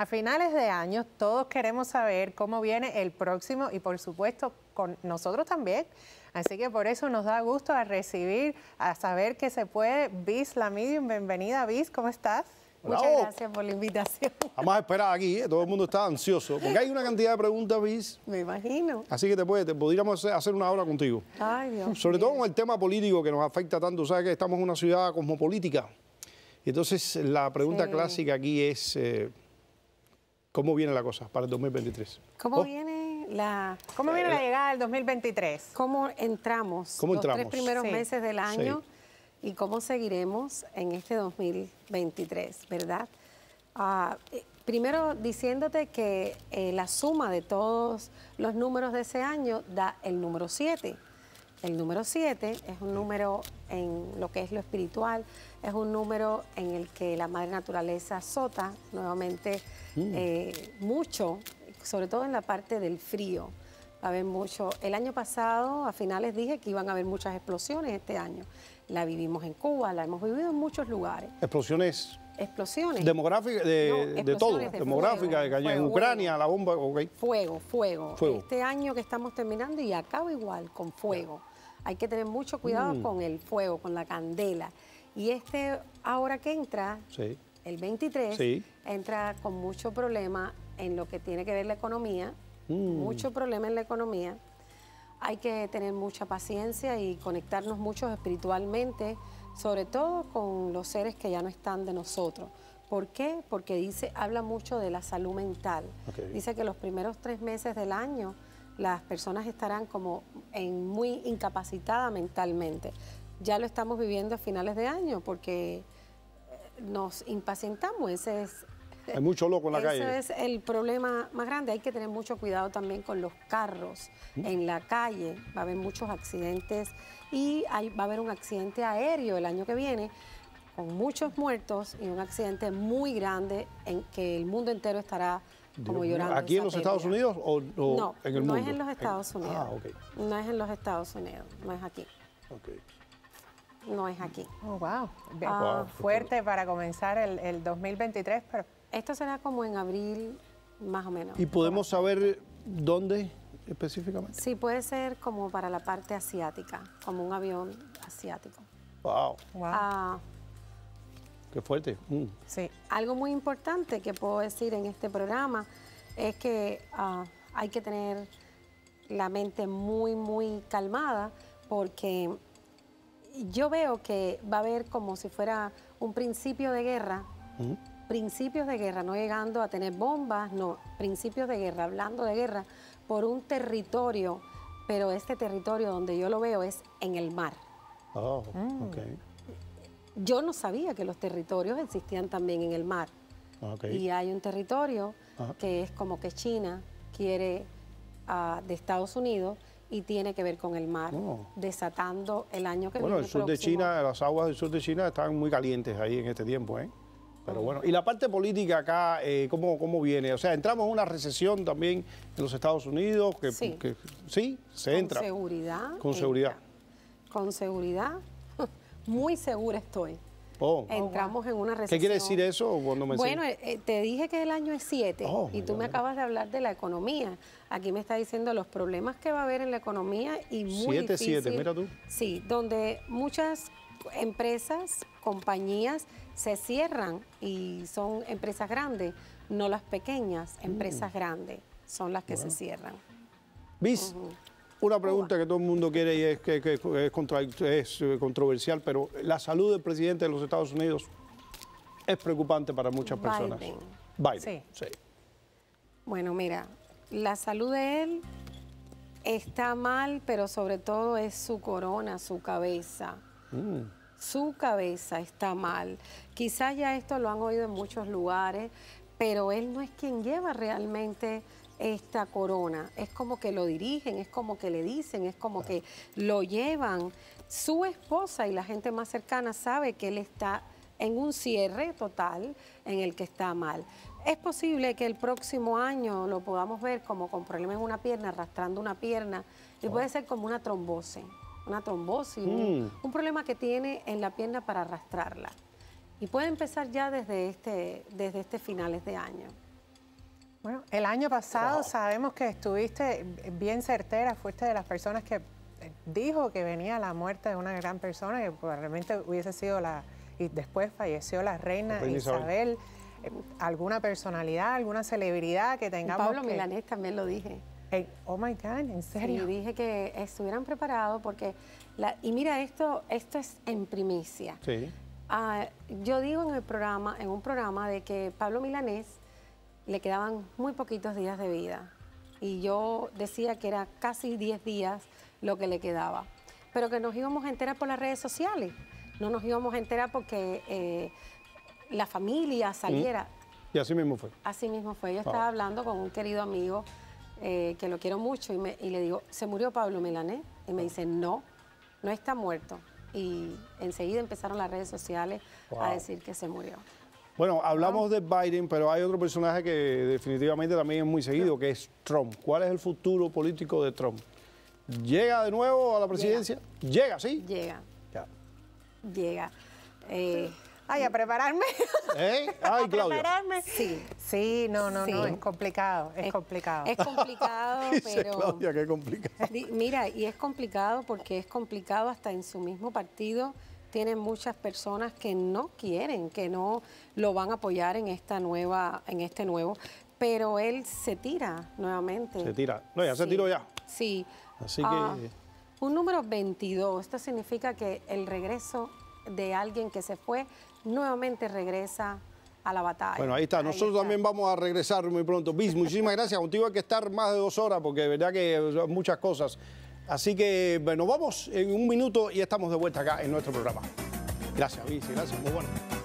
A finales de año todos queremos saber cómo viene el próximo y por supuesto con nosotros también. Así que por eso nos da gusto a recibir, a saber que se puede. Bis Lamidium, bienvenida Bis, ¿cómo estás? Muchas gracias por la invitación. Vamos a esperar aquí, eh, todo el mundo está ansioso, porque hay una cantidad de preguntas, Bis. Me imagino. Así que te, puede, te podríamos hacer una hora contigo. Ay, Dios Sobre todo con el tema político que nos afecta tanto, sabes que estamos en una ciudad cosmopolítica. entonces la pregunta clásica aquí es... Eh, ¿Cómo viene la cosa para el 2023? ¿Cómo, oh. viene, la, ¿cómo eh, viene la eh, llegada del 2023? ¿Cómo entramos ¿Cómo los tres primeros meses del año y cómo seguiremos en este 2023, verdad? Ah, eh, primero diciéndote que la suma de todos los números de ese año da el número 7. El número 7 es un número en lo que es lo espiritual, es un número en el que la madre naturaleza azota nuevamente mm. eh, mucho, sobre todo en la parte del frío. Va a haber mucho. El año pasado, a finales, dije que iban a haber muchas explosiones este año. La vivimos en Cuba, la hemos vivido en muchos lugares. ¿Explosiones explosiones. Demográfica, de, todo, demográfica, de En Ucrania, la bomba, Fuego, fuego, Este año que estamos terminando y acaba igual con fuego. Hay que tener mucho cuidado mm. con el fuego, con la candela. Y este, ahora que entra, el 23, entra con mucho problema en lo que tiene que ver la economía, mm. mucho problema en la economía. Hay que tener mucha paciencia y conectarnos mucho espiritualmente sobre todo con los seres que ya no están de nosotros. ¿Por qué? Porque dice, habla mucho de la salud mental. Dice que los primeros tres meses del año las personas estarán como en muy incapacitadas mentalmente. Ya lo estamos viviendo a finales de año porque eh, nos impacientamos. Ese es, Hay mucho loco en la calle. Ese es el problema más grande. Hay que tener mucho cuidado también con los carros ¿Mm? en la calle. Va a haber muchos accidentes y va a haber un accidente aéreo el año que viene con muchos muertos y un accidente muy grande en que el mundo entero estará como llorando. ¿Aquí en los Estados Unidos o, en el mundo? No es en los Estados Unidos. Ah, no es en los Estados Unidos, no es aquí. No es aquí. Oh, wow. Ah, fuerte para comenzar el, el 2023, pero... Esto será como en abril, más o menos. ¿Y podemos saber dónde? específicamente? Sí, puede ser como para la parte asiática, como un avión asiático. ¡Wow! Ah, ¡Qué fuerte! Mm. Sí. Algo muy importante que puedo decir en este programa es que ah, hay que tener la mente muy, muy calmada porque yo veo que va a haber como si fuera un principio de guerra principios de guerra, no llegando a tener bombas, no, principios de guerra, hablando de guerra, por un territorio, pero este territorio donde yo lo veo es en el mar. Oh, ah. okay. Yo no sabía que los territorios existían también en el mar. Ah, y hay un territorio ah. que es como que China quiere de Estados Unidos y tiene que ver con el mar, oh. desatando el año que viene. Bueno, el sur de China, las aguas del sur de China están muy calientes ahí en este tiempo, ¿eh? Pero bueno, y la parte política acá, eh, ¿cómo, viene? O sea, entramos en una recesión también en los Estados Unidos, que sí, se entra. Con seguridad. Con seguridad. Con seguridad, muy segura estoy. Oh. Oh, entramos en una recesión. ¿Qué quiere decir eso cuando me Bueno, eh, te dije que el año es 7 y tú me acabas de hablar de la economía. Aquí me está diciendo los problemas que va a haber en la economía y muy 7 7, mira tú. Sí, donde muchas empresas compañías se cierran y son empresas grandes, no las pequeñas, empresas mm. grandes son las que se cierran. Bis, una pregunta que todo el mundo quiere y es que, es, eh, controversial, pero la salud del presidente de los Estados Unidos es preocupante para muchas personas. Biden. Biden. Sí. Bueno, mira, la salud de él está mal, pero sobre todo es su corona, su cabeza. Mm su cabeza está mal. Quizás ya esto lo han oído en muchos lugares, pero él no es quien lleva realmente esta corona. Es como que lo dirigen, es como que le dicen, es como que lo llevan. Su esposa y la gente más cercana sabe que él está en un cierre total en el que está mal. Es posible que el próximo año lo podamos ver como con problemas en una pierna, arrastrando una pierna, y puede ser como una trombose una trombosis, mm. un, problema que tiene en la pierna para arrastrarla. Y puede empezar ya desde este, desde este finales de año. Bueno, el año pasado sabemos que estuviste bien certera, fuiste de las personas que dijo que venía la muerte de una gran persona, que probablemente hubiese sido la, y después falleció la reina Isabel. Eh, alguna personalidad, alguna celebridad que tengamos. Pablo Milanés también lo dije oh my God, ¿en serio? dije que estuvieran preparados porque... y mira, esto, esto es en primicia. Sí. Ah, yo digo en el programa, en un programa de que Pablo Milanés le quedaban muy poquitos días de vida. Y yo decía que era casi 10 días lo que le quedaba. Pero que nos íbamos a enterar por las redes sociales. No nos íbamos a enterar porque eh, la familia mm. saliera. Y así mismo fue. Así mismo fue. Yo estaba hablando con un querido amigo eh, que lo quiero mucho, y, le digo, ¿se murió Pablo Melané? Y me dice, no, no está muerto. Y enseguida empezaron las redes sociales a decir que se murió. Bueno, hablamos de Biden, pero hay otro personaje que definitivamente también es muy seguido, que es Trump. ¿Cuál es el futuro político de Trump? ¿Llega de nuevo a la presidencia? Llega, sí. Llega. Llega. Eh, Ay, a prepararme. ¿Eh? Ay, a prepararme. Sí. Sí, no, no, no, es complicado, es, complicado. Es complicado, Dice pero... Claudia, qué complicado. Mira, y es complicado porque es complicado hasta en su mismo partido tienen muchas personas que no quieren, que no lo van a apoyar en esta nueva, en este nuevo. Pero él se tira nuevamente. Se tira. No, ya se tiró ya. Sí. Así ah, que. un número 22. Esto significa que el regreso de alguien que se fue nuevamente regresa a la batalla. Bueno, ahí está. Nosotros también vamos a regresar muy pronto. Bis, muchísimas gracias. Contigo hay que estar más de dos horas porque de verdad que muchas cosas. Así que, bueno, vamos en un minuto y estamos de vuelta acá en nuestro programa. Gracias, Bis, gracias. Muy bueno.